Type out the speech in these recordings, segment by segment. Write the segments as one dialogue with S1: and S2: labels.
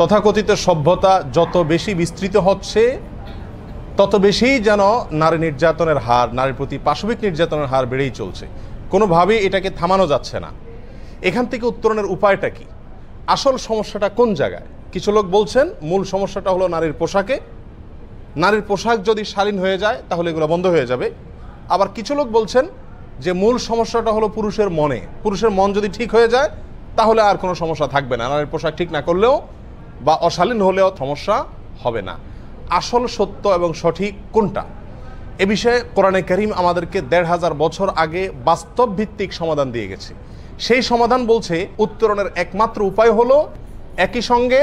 S1: তথাকথিত সভ্যতা যত বেশি বিস্তৃত হচ্ছে তত বেশিই যেন নারী নির্যাতনের হার নারীর প্রতি পাশবিক নির্যাতনের হার বেড়েই চলছে কোনোভাবেই এটাকে থামানো যাচ্ছে না এখান থেকে উত্তরণের উপায়টা কি আসল সমস্যাটা কোন জায়গায় কিছু লোক বলছেন মূল সমস্যাটা হলো নারীর পোশাকে নারীর পোশাক যদি শালীন হয়ে যায় তাহলে এগুলো বন্ধ হয়ে যাবে আবার কিছু লোক বলছেন যে মূল সমস্যাটা হলো পুরুষের মনে পুরুষের মন যদি ঠিক হয়ে যায় তাহলে আর কোনো সমস্যা থাকবে না নারীর পোশাক ঠিক না করলেও বা অশালীন হলেও সমস্যা হবে না আসল সত্য এবং সঠিক কোনটা এ বিষয়ে কোরআনে করিম আমাদেরকে দেড় হাজার বছর আগে বাস্তব ভিত্তিক সমাধান দিয়ে গেছে সেই সমাধান বলছে উত্তরণের একমাত্র উপায় হল একই সঙ্গে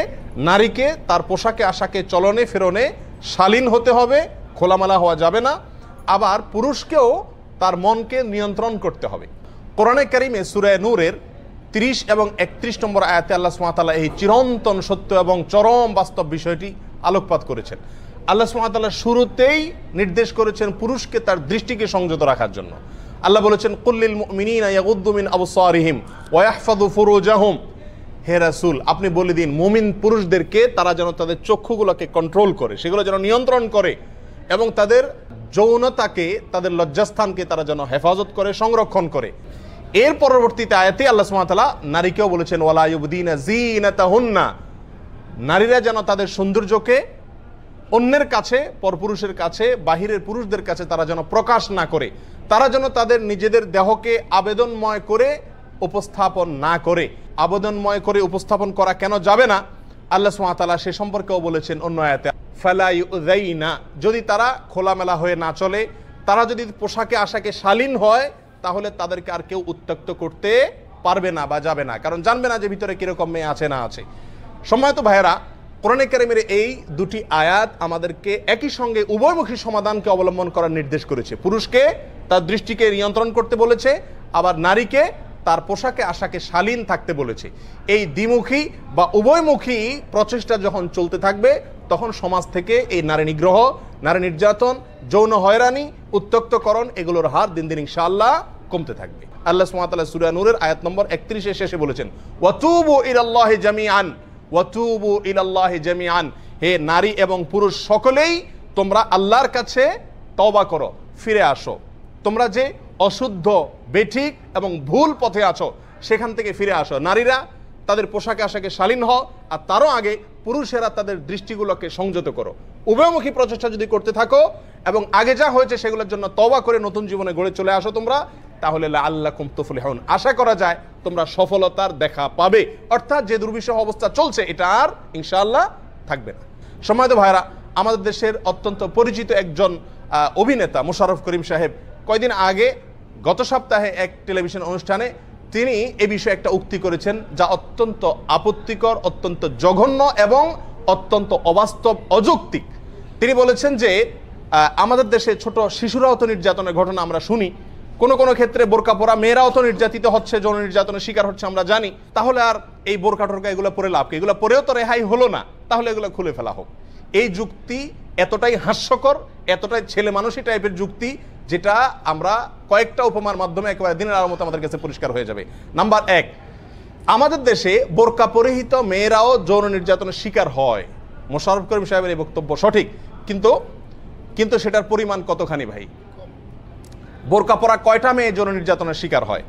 S1: নারীকে তার পোশাকে আশাকে চলনে ফেরনে শালীন হতে হবে খোলামেলা হওয়া যাবে না আবার পুরুষকেও তার মনকে নিয়ন্ত্রণ করতে হবে কোরআনে করিমে সুরায় নূরের তিরিশ এবং একত্রিশ নম্বর আয়াতে আল্লাহ সুমাতাল্লাহ এই চিরন্তন সত্য এবং চরম বাস্তব বিষয়টি আলোকপাত করেছেন আল্লাহ সুমাতাল্লাহ শুরুতেই নির্দেশ করেছেন পুরুষকে তার দৃষ্টিকে সংযত রাখার জন্য আল্লাহ বলেছেন কুল্লিল আবু আবসারিহিম ওয়াহফাদু ফুরুজাহুম হে রাসুল আপনি বলে দিন মুমিন পুরুষদেরকে তারা যেন তাদের চক্ষুগুলোকে কন্ট্রোল করে সেগুলো যেন নিয়ন্ত্রণ করে এবং তাদের যৌনতাকে তাদের লজ্জাস্থানকে তারা যেন হেফাজত করে সংরক্ষণ করে এর পরবর্তীতে আয়াতে আল্লাহ সুমাতালা নারীকেও বলেছেন ওয়ালাইবুদ্দিনা না নারীরা যেন তাদের সৌন্দর্যকে অন্যের কাছে পরপুরুষের কাছে বাহিরের পুরুষদের কাছে তারা যেন প্রকাশ না করে তারা যেন তাদের নিজেদের দেহকে আবেদনময় করে উপস্থাপন না করে আবেদনময় করে উপস্থাপন করা কেন যাবে না আল্লাহ সুমাতালা সে সম্পর্কেও বলেছেন অন্য আয়াতে ফেলাই না যদি তারা খোলামেলা হয়ে না চলে তারা যদি পোশাকে আশাকে শালীন হয় তাহলে তাদেরকে আর কেউ উত্ত্যক্ত করতে পারবে না বা যাবে না কারণ জানবে না যে ভিতরে কিরকম মেয়ে আছে না আছে তো ভাইয়েরা কোরআনে কারিমের এই দুটি আয়াত আমাদেরকে একই সঙ্গে উভয়মুখী সমাধানকে অবলম্বন করার নির্দেশ করেছে পুরুষকে তার দৃষ্টিকে নিয়ন্ত্রণ করতে বলেছে আবার নারীকে তার পোশাকে আশাকে শালীন থাকতে বলেছে এই দ্বিমুখী বা উভয়মুখী প্রচেষ্টা যখন চলতে থাকবে তখন সমাজ থেকে এই নারী নিগ্রহ নারী নির্যাতন যৌন হয়রানি উত্তক্তকরণ এগুলোর হার দিন দিন ইনশাআল্লাহ কমতে থাকবে আল্লাহ সুমাতাল্লাহ সুরিয়া নূরের আয়াত নম্বর একত্রিশে শেষে বলেছেন ওয়াতুবু ইলাল্লাহ জামি আন ওয়াতুবু ইলাল্লাহ জামি আন হে নারী এবং পুরুষ সকলেই তোমরা আল্লাহর কাছে তবা করো ফিরে আসো তোমরা যে অশুদ্ধ বেঠিক এবং ভুল পথে আছো সেখান থেকে ফিরে আসো নারীরা তাদের পোশাকে আশাকে শালীন হও আর তারও আগে পুরুষেরা তাদের দৃষ্টিগুলোকে সংযত করো উভয়মুখী প্রচেষ্টা যদি করতে থাকো এবং আগে যা হয়েছে সেগুলোর জন্য তবা করে নতুন জীবনে গড়ে চলে আসো তোমরা তাহলে আল্লাহ কুমতফুল হন আশা করা যায় তোমরা সফলতার দেখা পাবে অর্থাৎ যে দুর্বিষহ অবস্থা চলছে এটা আর ইনশাআল্লাহ থাকবে না সময় ভাইরা আমাদের দেশের অত্যন্ত পরিচিত একজন অভিনেতা মুশারফ করিম সাহেব কয়দিন আগে গত সপ্তাহে এক টেলিভিশন অনুষ্ঠানে তিনি এ বিষয়ে একটা উক্তি করেছেন যা অত্যন্ত আপত্তিকর অত্যন্ত জঘন্য এবং অত্যন্ত অবাস্তব অযৌক্তিক তিনি বলেছেন যে আমাদের দেশে ছোট শিশুরাও তো নির্যাতনের ঘটনা আমরা শুনি কোনো কোনো ক্ষেত্রে বোরকা পরা মেয়েরাও তো নির্যাতিত হচ্ছে যৌন নির্যাতনের শিকার হচ্ছে আমরা জানি তাহলে আর এই বোরকা টোরকা এগুলো পরে লাভ এগুলো পরেও তো রেহাই হলো না তাহলে এগুলো খুলে ফেলা হোক এই যুক্তি এতটাই হাস্যকর এতটাই ছেলে মানুষই টাইপের যুক্তি যেটা আমরা কয়েকটা উপমার মাধ্যমে একেবারে দিনের আলো মতো আমাদের কাছে পরিষ্কার হয়ে যাবে নাম্বার এক আমাদের দেশে বোরকা পরিহিত মেয়েরাও যৌন নির্যাতনের শিকার হয় মোশারফ করিম সাহেবের এই বক্তব্য সঠিক কিন্তু কিন্তু সেটার পরিমাণ কতখানি ভাই বোরকা পরা কয়টা মেয়ে যৌন নির্যাতনের শিকার হয়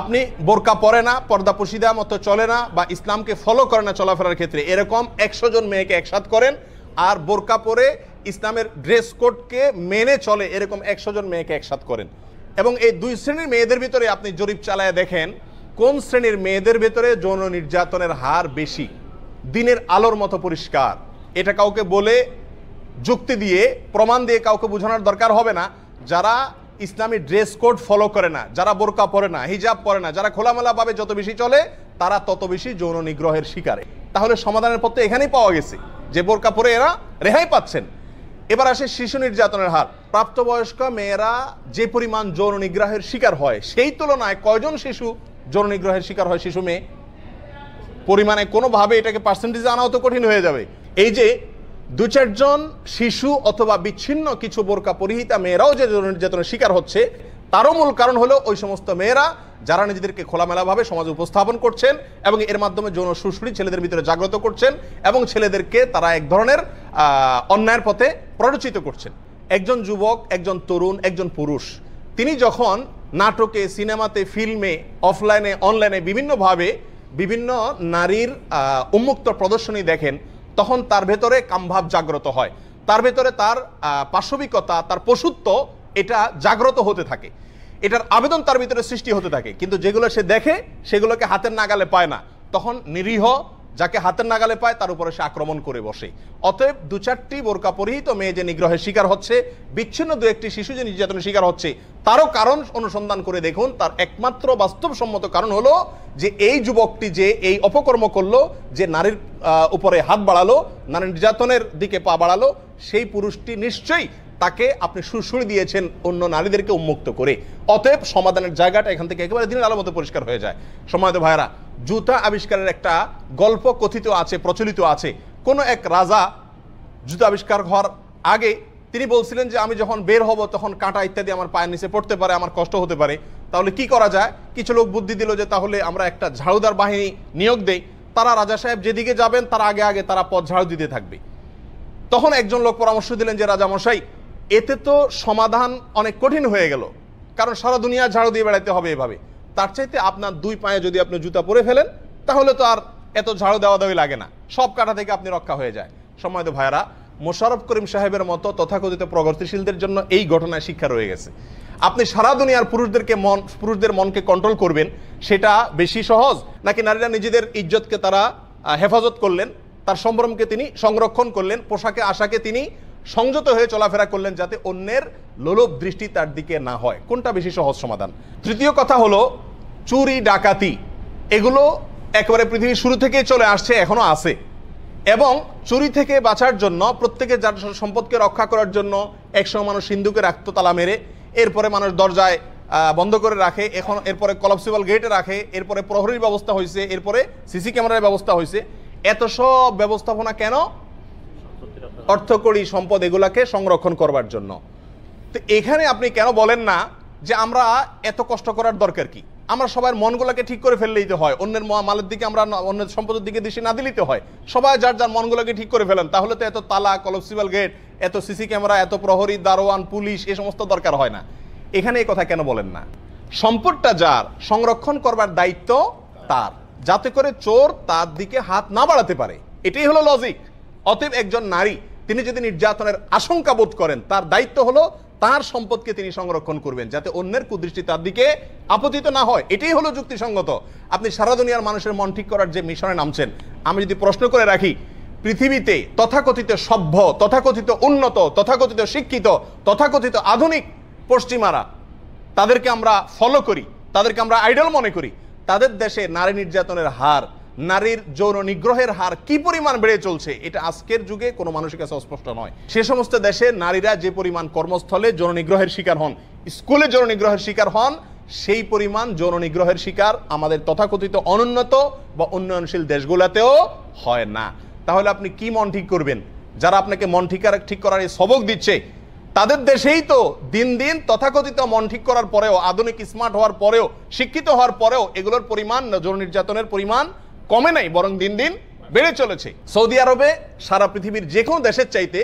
S1: আপনি বোরকা পরে না পর্দা পুশিদা মতো চলে না বা ইসলামকে ফলো করে না চলাফেরার ক্ষেত্রে এরকম একশো জন মেয়েকে একসাথ করেন আর বোরকা পরে ইসলামের ড্রেস কোডকে মেনে চলে এরকম একশো জন মেয়েকে একসাথ করেন এবং এই দুই শ্রেণীর মেয়েদের ভিতরে আপনি জরিপ চালায় দেখেন কোন শ্রেণীর মেয়েদের ভেতরে যৌন নির্যাতনের হার বেশি দিনের আলোর মতো পরিষ্কার এটা কাউকে বলে যুক্তি দিয়ে প্রমাণ দিয়ে কাউকে বোঝানোর দরকার হবে না যারা ইসলামী ড্রেস কোড ফলো করে না যারা বোরকা পরে না হিজাব পরে না যারা খোলামেলাভাবে যত বেশি চলে তারা তত বেশি যৌন নিগ্রহের শিকারে তাহলে সমাধানের পথে এখানেই পাওয়া গেছে যে বোরকা পরে এরা রেহাই পাচ্ছেন এবার আসে শিশু নির্যাতনের হার প্রাপ্তবয়স্ক মেয়েরা যে পরিমাণ যৌন নিগ্রহের শিকার হয় সেই তুলনায় কয়জন শিশু যৌন নিগ্রহের শিকার হয় শিশু মেয়ে পরিমাণে কোনোভাবে এটাকে পার্সেন্টেজ আনাও তো কঠিন হয়ে যাবে এই যে দু চারজন শিশু অথবা বিচ্ছিন্ন কিছু বোরকা পরিহিতা মেয়েরাও যে যৌন নির্যাতনের শিকার হচ্ছে তারও মূল কারণ হলো ওই সমস্ত মেয়েরা যারা নিজেদেরকে খোলামেলাভাবে সমাজে উপস্থাপন করছেন এবং এর মাধ্যমে যৌন সুশ্রী ছেলেদের ভিতরে জাগ্রত করছেন এবং ছেলেদেরকে তারা এক ধরনের অন্যায়ের পথে প্ররোচিত করছেন একজন যুবক একজন তরুণ একজন পুরুষ তিনি যখন নাটকে সিনেমাতে ফিল্মে অফলাইনে অনলাইনে বিভিন্নভাবে বিভিন্ন নারীর উন্মুক্ত প্রদর্শনী দেখেন তখন তার ভেতরে কামভাব জাগ্রত হয় তার ভেতরে তার পাশবিকতা তার পশুত্ব এটা জাগ্রত হতে থাকে এটার আবেদন তার ভিতরে সৃষ্টি হতে থাকে কিন্তু যেগুলো সে দেখে সেগুলোকে হাতের নাগালে পায় না তখন নিরীহ যাকে হাতের নাগালে পায় তার উপরে সে আক্রমণ করে বসে অতএব দু চারটি বোরকা পরিহিত মেয়ে যে নিগ্রহের শিকার হচ্ছে বিচ্ছিন্ন দু একটি শিশু যে নির্যাতনের শিকার হচ্ছে তারও কারণ অনুসন্ধান করে দেখুন তার একমাত্র বাস্তবসম্মত কারণ হলো যে এই যুবকটি যে এই অপকর্ম করলো যে নারীর উপরে হাত বাড়ালো নারী নির্যাতনের দিকে পা বাড়ালো সেই পুরুষটি নিশ্চয়ই তাকে আপনি সুরসুরি দিয়েছেন অন্য নারীদেরকে উন্মুক্ত করে অতএব সমাধানের জায়গাটা এখান থেকে একেবারে দিনের আলো মতো পরিষ্কার হয়ে যায় সময়ত ভাইরা জুতা আবিষ্কারের একটা গল্প কথিত আছে প্রচলিত আছে কোনো এক রাজা জুতা আবিষ্কার হওয়ার আগে তিনি বলছিলেন যে আমি যখন বের হব তখন কাঁটা ইত্যাদি আমার পায়ের নিচে পড়তে পারে আমার কষ্ট হতে পারে তাহলে কি করা যায় কিছু লোক বুদ্ধি দিল যে তাহলে আমরা একটা ঝাড়ুদার বাহিনী নিয়োগ দেই তারা রাজা সাহেব যেদিকে যাবেন তার আগে আগে তারা পথ ঝাড়ু দিতে থাকবে তখন একজন লোক পরামর্শ দিলেন যে রাজা মশাই এতে তো সমাধান অনেক কঠিন হয়ে গেল কারণ সারা দুনিয়া ঝাড়ু দিয়ে বেড়াইতে হবে এভাবে তার চাইতে আপনার দুই পায়ে যদি আপনি জুতা পরে ফেলেন তাহলে তো আর এত ঝাড়ু দেওয়া দেওয়াই লাগে না সব কাটা থেকে আপনি রক্ষা হয়ে যায় সময় তো ভাইরা মোশারফ করিম সাহেবের মতো তথাকথিত প্রগতিশীলদের জন্য এই ঘটনায় শিক্ষা রয়ে গেছে আপনি সারা দুনিয়ার পুরুষদেরকে মন পুরুষদের মনকে কন্ট্রোল করবেন সেটা বেশি সহজ নাকি নারীরা নিজেদের ইজ্জতকে তারা হেফাজত করলেন তার সম্ভ্রমকে তিনি সংরক্ষণ করলেন পোশাকে আশাকে তিনি সংযত হয়ে চলাফেরা করলেন যাতে অন্যের লোলভ দৃষ্টি তার দিকে না হয় কোনটা বেশি সহজ সমাধান তৃতীয় কথা হলো চুরি ডাকাতি এগুলো একেবারে পৃথিবীর শুরু থেকেই চলে আসছে এখনও আছে এবং চুরি থেকে বাঁচার জন্য প্রত্যেকের যার সম্পদকে রক্ষা করার জন্য একসময় মানুষ সিন্ধুকে রাখতো তালা মেরে এরপরে মানুষ দরজায় বন্ধ করে রাখে এখন এরপরে কলাপসিবল গেটে রাখে এরপরে প্রহরীর ব্যবস্থা হয়েছে এরপরে সিসি ক্যামেরার ব্যবস্থা হয়েছে এত সব ব্যবস্থাপনা কেন অর্থকড়ি সম্পদ এগুলাকে সংরক্ষণ করবার জন্য তো এখানে আপনি কেন বলেন না যে আমরা এত কষ্ট করার দরকার কি আমরা সবার মনগুলোকে ঠিক করে ফেললেই তো হয় অন্যের মালের দিকে আমরা অন্যের সম্পদের দিকে দৃষ্টি না দিলেই তো হয় সবাই যার যার মনগুলোকে ঠিক করে ফেলেন তাহলে তো এত তালা কলপসিবল গেট এত সিসি ক্যামেরা এত প্রহরী দারোয়ান পুলিশ এ সমস্ত দরকার হয় না এখানে এই কথা কেন বলেন না সম্পদটা যার সংরক্ষণ করবার দায়িত্ব তার যাতে করে চোর তার দিকে হাত না বাড়াতে পারে এটাই হলো লজিক অতএব একজন নারী তিনি যদি নির্যাতনের আশঙ্কা বোধ করেন তার দায়িত্ব হলো তার সম্পদকে তিনি সংরক্ষণ করবেন যাতে অন্যের কুদৃষ্টি তার দিকে আপতিত না হয় এটাই হলো যুক্তিসঙ্গত আপনি সারা দুনিয়ার মানুষের মন ঠিক করার যে মিশনে নামছেন আমি যদি প্রশ্ন করে রাখি পৃথিবীতে তথাকথিত সভ্য তথাকথিত উন্নত তথাকথিত শিক্ষিত তথাকথিত আধুনিক পশ্চিমারা তাদেরকে আমরা ফলো করি তাদেরকে আমরা আইডল মনে করি তাদের দেশে নারী নির্যাতনের হার নারীর যৌন নিগ্রহের হার কি পরিমাণ বেড়ে চলছে এটা আজকের যুগে কোনো মানুষের কাছে অস্পষ্ট নয় সে সমস্ত দেশে নারীরা যে পরিমাণ কর্মস্থলে যৌন নিগ্রহের শিকার হন স্কুলে যৌন নিগ্রহের শিকার হন সেই পরিমাণ যৌন নিগ্রহের শিকার আমাদের তথাকথিত অনুন্নত বা উন্নয়নশীল দেশগুলোতেও হয় না তাহলে আপনি কি মন ঠিক করবেন যারা আপনাকে মন ঠিক ঠিক করার এই সবক দিচ্ছে তাদের দেশেই তো দিন দিন তথাকথিত মন ঠিক করার পরেও আধুনিক স্মার্ট হওয়ার পরেও শিক্ষিত হওয়ার পরেও এগুলোর পরিমাণ যৌন নির্যাতনের পরিমাণ কমে নাই বরং দিন দিন বেড়ে চলেছে সৌদি আরবে সারা পৃথিবীর যে কোনো দেশের চাইতে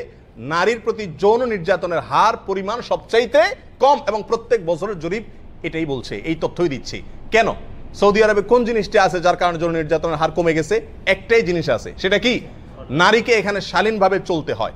S1: নারীর প্রতি যৌন নির্যাতনের হার পরিমাণ সবচাইতে কম এবং প্রত্যেক বছরের জরিপ এটাই বলছে এই তথ্যই দিচ্ছি কেন সৌদি আরবে কোন জিনিসটি আছে যার কারণে যৌন নির্যাতনের হার কমে গেছে একটাই জিনিস আছে সেটা কি নারীকে এখানে শালীনভাবে চলতে হয়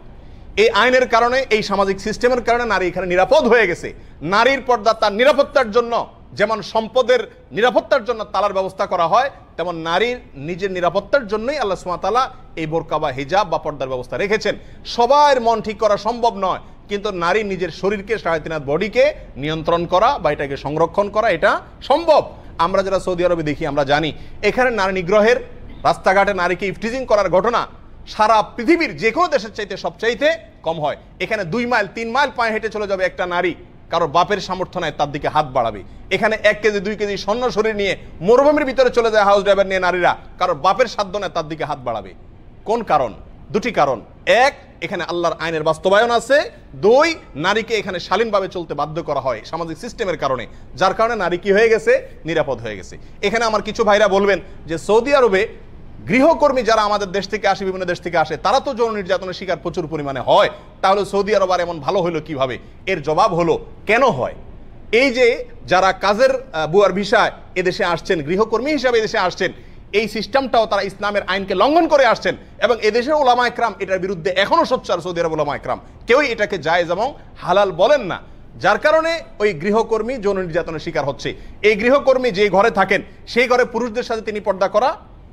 S1: এই আইনের কারণে এই সামাজিক সিস্টেমের কারণে নারী এখানে নিরাপদ হয়ে গেছে নারীর পর্দা তার নিরাপত্তার জন্য যেমন সম্পদের নিরাপত্তার জন্য তালার ব্যবস্থা করা হয় তেমন নারীর নিজের নিরাপত্তার জন্যই আল্লাহ সুমাতালা এই বোরকা বা হিজাব বা পর্দার ব্যবস্থা রেখেছেন সবার মন ঠিক করা সম্ভব নয় কিন্তু নারী নিজের শরীরকে সাড়ে বডিকে নিয়ন্ত্রণ করা বা এটাকে সংরক্ষণ করা এটা সম্ভব আমরা যারা সৌদি আরবে দেখি আমরা জানি এখানে নারী নিগ্রহের রাস্তাঘাটে নারীকে ইফটিজিং করার ঘটনা সারা পৃথিবীর যে কোনো দেশের চাইতে সবচাইতে কম হয় এখানে দুই মাইল তিন মাইল পায়ে হেঁটে চলে যাবে একটা নারী কারো বাপের সামর্থ্য নাই তার দিকে হাত বাড়াবে এখানে এক কেজি দুই কেজি স্বর্ণ শরীর নিয়ে মরুভূমির ভিতরে চলে যায় হাউস ড্রাইভার নিয়ে নারীরা কারো বাপের সাধ্য নেয় তার দিকে হাত বাড়াবে কোন কারণ দুটি কারণ এক এখানে আল্লাহর আইনের বাস্তবায়ন আছে দুই নারীকে এখানে শালীনভাবে চলতে বাধ্য করা হয় সামাজিক সিস্টেমের কারণে যার কারণে নারী কি হয়ে গেছে নিরাপদ হয়ে গেছে এখানে আমার কিছু ভাইরা বলবেন যে সৌদি আরবে গৃহকর্মী যারা আমাদের দেশ থেকে আসে বিভিন্ন দেশ থেকে আসে তারা তো যৌন নির্যাতনের শিকার প্রচুর পরিমাণে হয় তাহলে সৌদি আরব আর এমন ভালো হলো কিভাবে এর জবাব হলো কেন হয় এই যে যারা কাজের বুয়ার ভিসায় এদেশে আসছেন গৃহকর্মী হিসাবে এদেশে আসছেন এই সিস্টেমটাও তারা ইসলামের আইনকে লঙ্ঘন করে আসছেন এবং এদেশের ওলামা একরাম এটার বিরুদ্ধে এখনও সোচ্চার সৌদি আরব ওলামা একরাম কেউই এটাকে জায়জ এবং হালাল বলেন না যার কারণে ওই গৃহকর্মী যৌন নির্যাতনের শিকার হচ্ছে এই গৃহকর্মী যে ঘরে থাকেন সেই ঘরে পুরুষদের সাথে তিনি পর্দা করা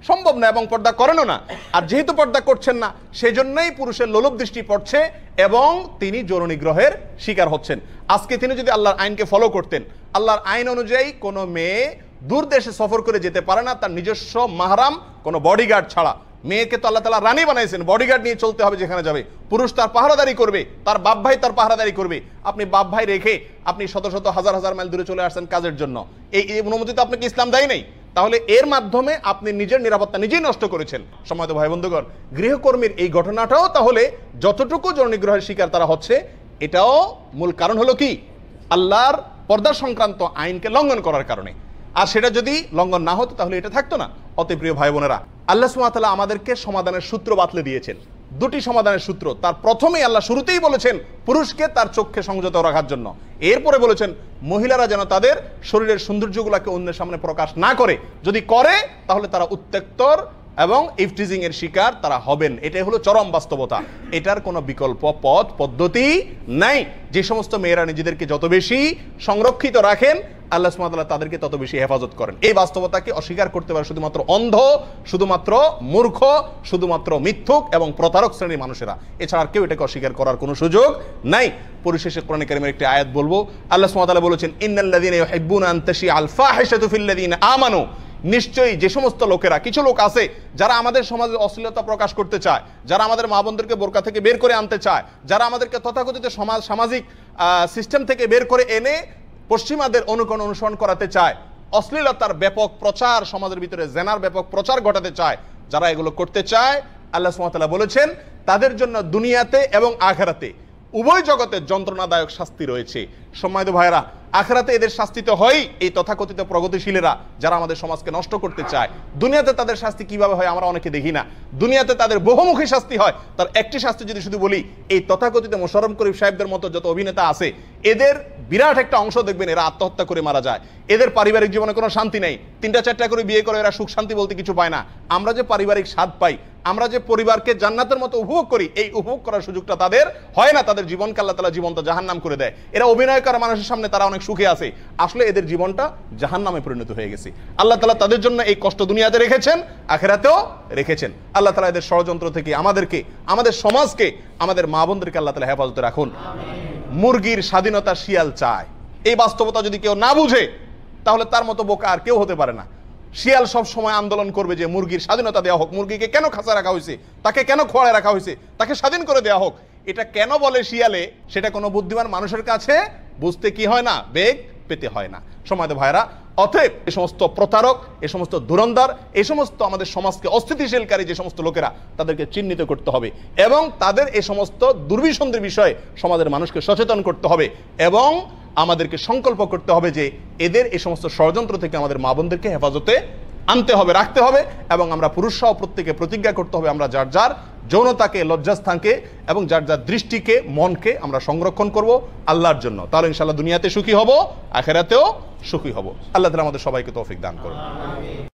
S1: সম্ভব না এবং পর্দা করেনও না আর যেহেতু পর্দা করছেন না সেজন্যই পুরুষের লোলভ দৃষ্টি পড়ছে এবং তিনি যৌন নিগ্রহের শিকার হচ্ছেন আজকে তিনি যদি আল্লাহর আইনকে ফলো করতেন আল্লাহর আইন অনুযায়ী কোনো মেয়ে দূর দেশে সফর করে যেতে পারে না তার নিজস্ব মাহারাম কোনো বডিগার্ড ছাড়া মেয়েকে তো আল্লাহ তালা রানী বানাইছেন বডিগার্ড নিয়ে চলতে হবে যেখানে যাবে পুরুষ তার পাহারাদারি করবে তার বাপ ভাই তার পাহারাদারি করবে আপনি বাপ ভাই রেখে আপনি শত শত হাজার হাজার মাইল দূরে চলে আসছেন কাজের জন্য এই অনুমতি তো আপনাকে ইসলাম দেয় নেই তাহলে এর মাধ্যমে আপনি নিজের নিরাপত্তা নিজেই নষ্ট করেছেন সময় ভাই বন্ধুগণ গৃহকর্মীর এই ঘটনাটাও তাহলে যতটুকু জননিগ্রহের শিকার তারা হচ্ছে এটাও মূল কারণ হলো কি আল্লাহর পর্দা সংক্রান্ত আইনকে লঙ্ঘন করার কারণে আর সেটা যদি লঙ্ঘন না হতো তাহলে এটা থাকতো না অতিপ্রিয় ভাই বোনেরা আল্লাহ সুমাতালা আমাদেরকে সমাধানের সূত্র বাতলে দিয়েছেন দুটি সমাধানের সূত্র তার প্রথমেই আল্লাহ শুরুতেই বলেছেন পুরুষকে তার চোখকে সংযত রাখার জন্য এরপরে বলেছেন মহিলারা যেন তাদের শরীরের সৌন্দর্যগুলোকে অন্যের সামনে প্রকাশ না করে যদি করে তাহলে তারা উত্তেক্তর এবং ইফটিজিং এর শিকার তারা হবেন এটাই হলো চরম বাস্তবতা এটার কোনো বিকল্প পথ পদ্ধতি নাই যে সমস্ত মেয়েরা নিজেদেরকে যত বেশি সংরক্ষিত রাখেন আল্লাহ সুমাতাল্লাহ তাদেরকে তত বেশি হেফাজত করেন এই বাস্তবতাকে অস্বীকার করতে পারে শুধুমাত্র অন্ধ শুধুমাত্র মূর্খ শুধুমাত্র মিথ্যুক এবং প্রতারক শ্রেণীর মানুষেরা এছাড়া কেউ এটাকে অস্বীকার করার কোনো সুযোগ নাই পরিশেষে কোরআন কারিমের একটি আয়াত বলবো আল্লাহ সুমাতাল্লাহ বলেছেন ইন্নাল্লাদিন হেব্বুন আন্তাশি আলফা হেসাতুফিল্লাদিন আমানু নিশ্চয়ই যে সমস্ত লোকেরা কিছু লোক আছে যারা আমাদের সমাজে অশ্লীলতা প্রকাশ করতে চায় যারা আমাদের মা বোনদেরকে বোরকা থেকে বের করে আনতে চায় যারা আমাদেরকে তথাকথিত সমাজ সামাজিক সিস্টেম থেকে বের করে এনে পশ্চিমাদের অনুকরণ অনুসরণ করাতে চায় অশ্লীলতার ব্যাপক প্রচার সমাজের ভিতরে জেনার ব্যাপক প্রচার ঘটাতে চায় যারা এগুলো করতে চায় আল্লাহ সুমতলা বলেছেন তাদের জন্য দুনিয়াতে এবং আখেরাতে উভয় জগতে যন্ত্রণাদায়ক শাস্তি রয়েছে সম্মানিত ভাইরা আখরাতে এদের শাস্তি তো হয়ই এই তথাকথিত প্রগতিশীলেরা যারা আমাদের সমাজকে নষ্ট করতে চায় দুনিয়াতে তাদের শাস্তি কিভাবে হয় আমরা অনেকে দেখি না দুনিয়াতে তাদের বহুমুখী শাস্তি হয় তার একটি শাস্তি যদি শুধু বলি এই তথাকথিত মোশারম করিফ সাহেবদের মতো যত অভিনেতা আছে এদের বিরাট একটা অংশ দেখবেন এরা আত্মহত্যা করে মারা যায় এদের পারিবারিক জীবনে কোনো শান্তি নেই তিনটা চারটা করে বিয়ে করে এরা সুখ শান্তি বলতে কিছু পায় না আমরা যে পারিবারিক স্বাদ পাই আমরা যে পরিবারকে জান্নাতের মতো উপভোগ করি এই উপভোগ করার সুযোগটা তাদের হয় না তাদের জীবনকে আল্লাহ তালা জীবন্ত জাহান নাম করে দেয় এরা অভিনয় করা মানুষের সামনে তারা অনেক সুখে আছে আসলে এদের জীবনটা জাহান নামে পরিণত হয়ে গেছে আল্লাহ তালা তাদের জন্য এই কষ্ট দুনিয়াতে রেখেছেন আখেরাতেও রেখেছেন আল্লাহ তালা এদের ষড়যন্ত্র থেকে আমাদেরকে আমাদের সমাজকে আমাদের মা বন্ধুরকে আল্লাহ তালা হেফাজতে রাখুন মুরগির স্বাধীনতা শিয়াল চায় এই বাস্তবতা যদি কেউ না বুঝে তাহলে তার মতো বোকা আর কেউ হতে পারে না শিয়াল সব সময় আন্দোলন করবে যে মুরগির স্বাধীনতা দেওয়া হোক মুরগিকে কেন খাঁচা রাখা হয়েছে তাকে কেন খোয়াড়ে রাখা হয়েছে তাকে স্বাধীন করে দেওয়া হোক এটা কেন বলে শিয়ালে সেটা কোনো বুদ্ধিমান মানুষের কাছে বুঝতে কি হয় না বেগ পেতে হয় না সময় ভাইরা অতএব এ সমস্ত প্রতারক এ সমস্ত ধুরন্ধার এ সমস্ত আমাদের সমাজকে অস্থিতিশীলকারী যে সমস্ত লোকেরা তাদেরকে চিহ্নিত করতে হবে এবং তাদের এ সমস্ত দুর্বিসন্ধির বিষয়ে সমাজের মানুষকে সচেতন করতে হবে এবং আমাদেরকে সংকল্প করতে হবে যে এদের এই সমস্ত ষড়যন্ত্র থেকে আমাদের মা বোনদেরকে হেফাজতে আনতে হবে রাখতে হবে এবং আমরা পুরুষসহ প্রত্যেকে প্রতিজ্ঞা করতে হবে আমরা যার যার যৌনতাকে লজ্জাস্থানকে এবং যার যার দৃষ্টিকে মনকে আমরা সংরক্ষণ করব আল্লাহর জন্য তাহলে ইনশাল্লাহ দুনিয়াতে সুখী হব আখেরাতেও সুখী হব আল্লাহ তালা আমাদের সবাইকে তৌফিক দান করুন